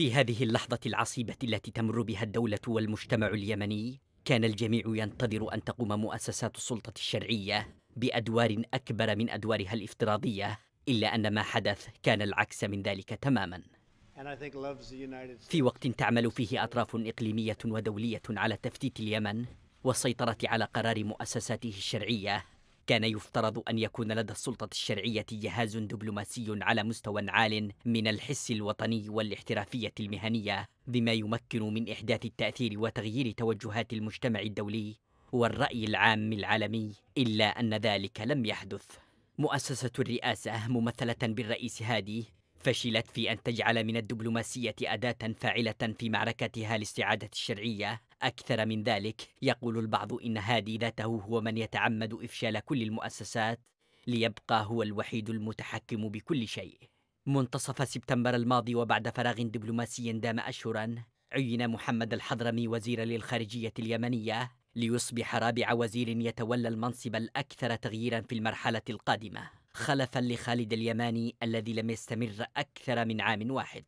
في هذه اللحظة العصيبة التي تمر بها الدولة والمجتمع اليمني، كان الجميع ينتظر أن تقوم مؤسسات السلطة الشرعية بأدوار أكبر من أدوارها الافتراضية، إلا أن ما حدث كان العكس من ذلك تماماً. في وقت تعمل فيه أطراف إقليمية ودولية على تفتيت اليمن والسيطرة على قرار مؤسساته الشرعية كان يفترض أن يكون لدى السلطة الشرعية جهاز دبلوماسي على مستوى عال من الحس الوطني والاحترافية المهنية بما يمكن من إحداث التأثير وتغيير توجهات المجتمع الدولي والرأي العام العالمي إلا أن ذلك لم يحدث مؤسسة الرئاسة ممثلة بالرئيس هادي فشلت في أن تجعل من الدبلوماسية أداة فاعلة في معركتها لاستعادة الشرعية أكثر من ذلك يقول البعض إن هادي ذاته هو من يتعمد إفشال كل المؤسسات ليبقى هو الوحيد المتحكم بكل شيء منتصف سبتمبر الماضي وبعد فراغ دبلوماسي دام أشهرا عين محمد الحضرمي وزيرا للخارجية اليمنية ليصبح رابع وزير يتولى المنصب الأكثر تغييرا في المرحلة القادمة خلفا لخالد اليماني الذي لم يستمر أكثر من عام واحد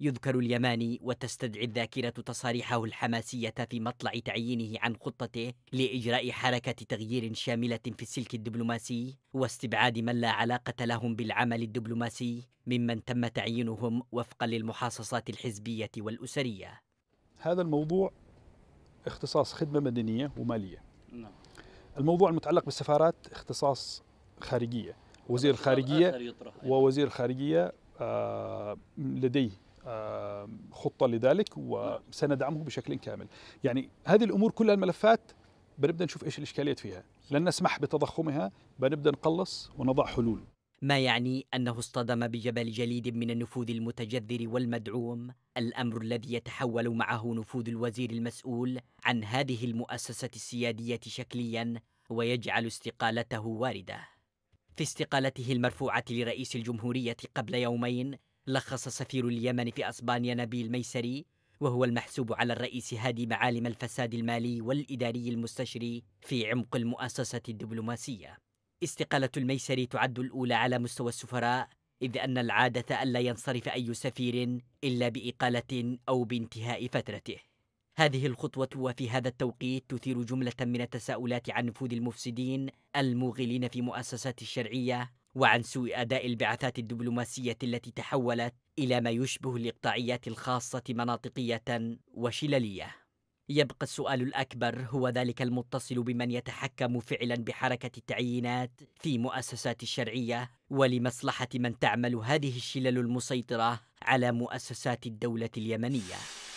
يذكر اليماني وتستدعي الذاكرة تصاريحه الحماسية في مطلع تعيينه عن خطته لإجراء حركة تغيير شاملة في السلك الدبلوماسي واستبعاد من لا علاقة لهم بالعمل الدبلوماسي ممن تم تعيينهم وفقا للمحاصصات الحزبية والأسرية هذا الموضوع اختصاص خدمة مدنية ومالية نعم. الموضوع المتعلق بالسفارات اختصاص خارجية وزير الخارجية ووزير الخارجية آه لديه آه خطة لذلك وسندعمه بشكل كامل يعني هذه الأمور كلها الملفات بنبدأ نشوف إيش الإشكاليات فيها لن نسمح بتضخمها بنبدأ نقلص ونضع حلول ما يعني انه اصطدم بجبل جليد من النفوذ المتجذر والمدعوم الامر الذي يتحول معه نفوذ الوزير المسؤول عن هذه المؤسسه السياديه شكليا ويجعل استقالته وارده في استقالته المرفوعه لرئيس الجمهوريه قبل يومين لخص سفير اليمن في اسبانيا نبيل ميسري وهو المحسوب على الرئيس هادي معالم الفساد المالي والاداري المستشري في عمق المؤسسه الدبلوماسيه استقالة الميسر تعد الأولى على مستوى السفراء إذ أن العادة ألا ينصرف أي سفير إلا بإقالة أو بانتهاء فترته هذه الخطوة وفي هذا التوقيت تثير جملة من التساؤلات عن نفوذ المفسدين الموغلين في مؤسسات الشرعية وعن سوء أداء البعثات الدبلوماسية التي تحولت إلى ما يشبه الإقطاعيات الخاصة مناطقية وشللية يبقى السؤال الأكبر هو ذلك المتصل بمن يتحكم فعلا بحركة التعيينات في مؤسسات الشرعية ولمصلحة من تعمل هذه الشلل المسيطرة على مؤسسات الدولة اليمنية